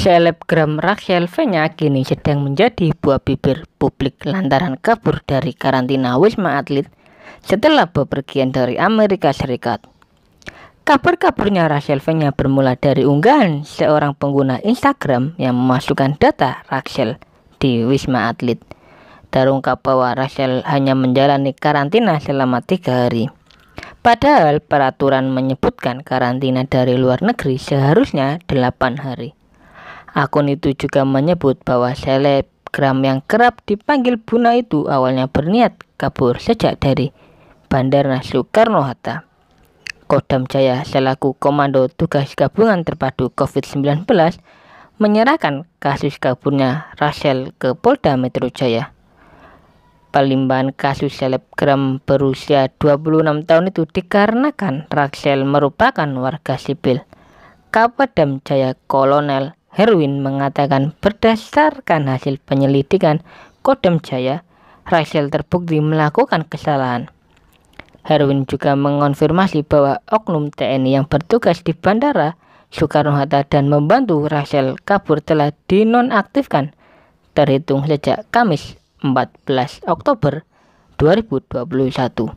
Selebgram Rachel Fenya kini sedang menjadi buah bibir publik lantaran kabur dari karantina Wisma Atlet setelah bepergian dari Amerika Serikat. Kabur-kaburnya Rachel Fenya bermula dari unggahan seorang pengguna Instagram yang memasukkan data Rachel di Wisma Atlet. Terungkap bahwa Rachel hanya menjalani karantina selama tiga hari. Padahal peraturan menyebutkan karantina dari luar negeri seharusnya delapan hari. Akun itu juga menyebut bahwa selebgram yang kerap dipanggil Buna itu awalnya berniat kabur sejak dari Bandara Soekarno-Hatta. Kodam Jaya selaku Komando Tugas Gabungan Terpadu COVID-19 menyerahkan kasus kaburnya Rachel ke Polda Metro Jaya. Pelimpahan kasus selebgram berusia 26 tahun itu dikarenakan Rachel merupakan warga sipil. Kapadam Jaya Kolonel Herwin mengatakan berdasarkan hasil penyelidikan Kodam Jaya, Rachel terbukti melakukan kesalahan. Herwin juga mengonfirmasi bahwa oknum TNI yang bertugas di bandara Soekarno-Hatta dan membantu Rachel kabur telah dinonaktifkan terhitung sejak Kamis 14 Oktober 2021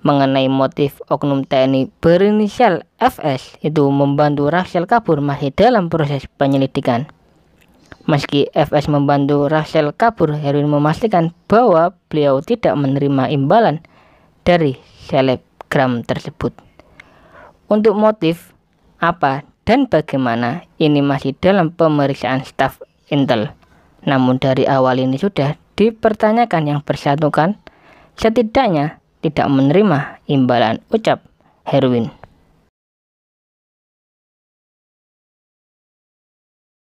mengenai motif oknum TNI berinisial FS itu membantu Rachel kabur masih dalam proses penyelidikan. Meski FS membantu Rachel kabur, Herwin memastikan bahwa beliau tidak menerima imbalan dari selebgram tersebut. Untuk motif apa dan bagaimana ini masih dalam pemeriksaan staf Intel. Namun dari awal ini sudah dipertanyakan yang bersatukan setidaknya tidak menerima imbalan ucap Herwin.